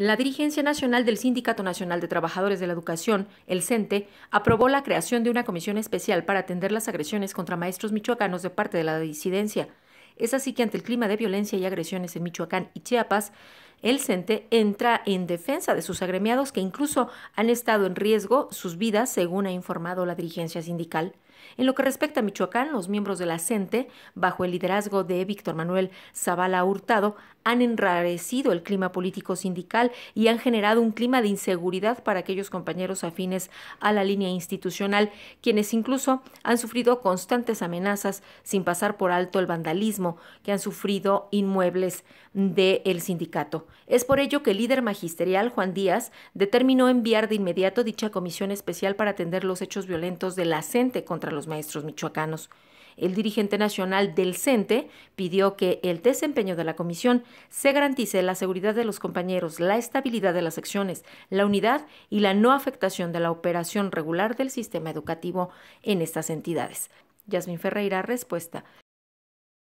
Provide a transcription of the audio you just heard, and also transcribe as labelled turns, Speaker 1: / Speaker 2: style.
Speaker 1: La dirigencia nacional del Sindicato Nacional de Trabajadores de la Educación, el CENTE, e, aprobó la creación de una comisión especial para atender las agresiones contra maestros michoacanos de parte de la disidencia. Es así que ante el clima de violencia y agresiones en Michoacán y Chiapas, el CENTE entra en defensa de sus agremiados que incluso han estado en riesgo sus vidas, según ha informado la dirigencia sindical. En lo que respecta a Michoacán, los miembros de la CENTE, bajo el liderazgo de Víctor Manuel Zavala Hurtado, han enrarecido el clima político sindical y han generado un clima de inseguridad para aquellos compañeros afines a la línea institucional, quienes incluso han sufrido constantes amenazas sin pasar por alto el vandalismo que han sufrido inmuebles del sindicato. Es por ello que el líder magisterial Juan Díaz determinó enviar de inmediato dicha comisión especial para atender los hechos violentos de la CENTE contra los maestros michoacanos. El dirigente nacional del CENTE pidió que el desempeño de la comisión se garantice la seguridad de los compañeros, la estabilidad de las secciones, la unidad y la no afectación de la operación regular del sistema educativo en estas entidades. Yasmin Ferreira, respuesta.